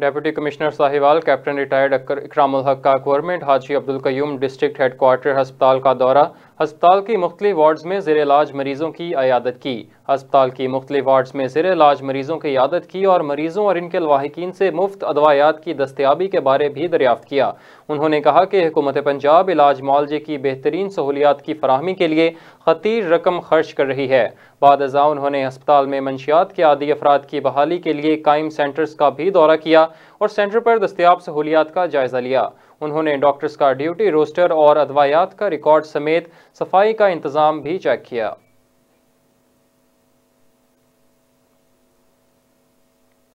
deputy commissioner Sahiwal captain retired Ikram Haq का government Haji Abdul Qayyum district headquarter अस्पताल का दौरा हस्पताल के मुख्तलि वार्ड्स में जेर इलाज मरीजों की अयादत की हस्पताल की मुख्तलि वार्ड्स में जेर इलाज मरीजों की अयादत की और मरीजों और इनके लवाहकिन से मुफ्त अदवायात की दस्तियाबी के बारे भी दरियाफ्त किया उन्होंने कहा कि हुकूमत पंजाब इलाज मुआवजे की बेहतरीन सहूलियात की फरहमी के लिए खतीर रकम खर्च कर रही है बाद अजा उन्होंने अस्पताल में मंशियात के आदि अफराद की बहाली के लिए कायम सेंटर्स का भी दौरा किया और सेंटर पर दस्तियाब सहूलियात का जायजा लिया उन्होंने डॉक्टर्स का ड्यूटी रोस्टर और अदवायात का रिकॉर्ड समेत सफाई का इंतजाम भी चेक किया